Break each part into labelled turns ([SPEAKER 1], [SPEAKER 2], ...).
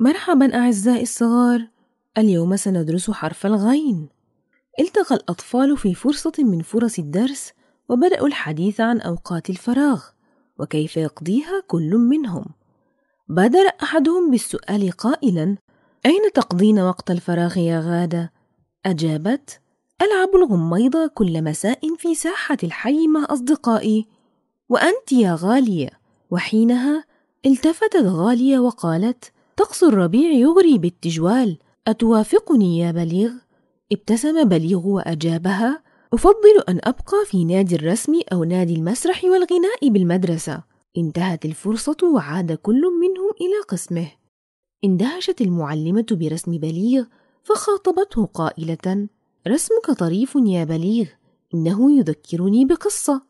[SPEAKER 1] مرحبا أعزائي الصغار اليوم سندرس حرف الغين التقى الأطفال في فرصة من فرص الدرس وبدأوا الحديث عن أوقات الفراغ وكيف يقضيها كل منهم بادر أحدهم بالسؤال قائلا أين تقضين وقت الفراغ يا غادة؟ أجابت ألعب الغميضة كل مساء في ساحة الحي مع أصدقائي وأنت يا غالية وحينها التفتت غالية وقالت طقس الربيع يغري بالتجوال أتوافقني يا بليغ؟ ابتسم بليغ وأجابها أفضل أن أبقى في نادي الرسم أو نادي المسرح والغناء بالمدرسة انتهت الفرصة وعاد كل منهم إلى قسمه اندهشت المعلمة برسم بليغ فخاطبته قائلة رسمك طريف يا بليغ إنه يذكرني بقصة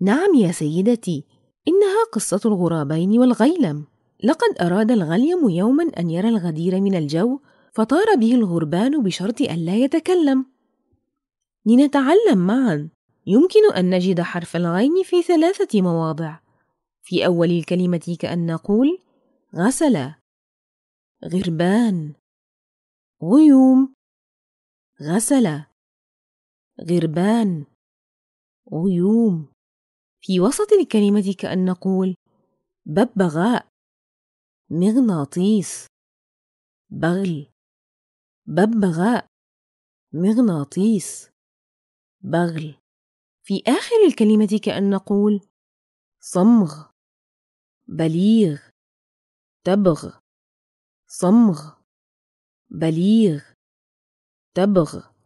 [SPEAKER 1] نعم يا سيدتي إنها قصة الغرابين والغيلم لقد أراد الغليم يوما أن يرى الغدير من الجو فطار به الغربان بشرط ألا يتكلم لنتعلم معا يمكن أن نجد حرف الغين في ثلاثة مواضع في أول الكلمة كأن نقول غسل
[SPEAKER 2] غربان غيوم غسل غربان غيوم في وسط الكلمة كأن نقول ببغاء مغناطيس بغل ببغاء مغناطيس بغل في آخر الكلمة كأن نقول صمغ بليغ تبغ
[SPEAKER 3] صمغ بليغ تبغ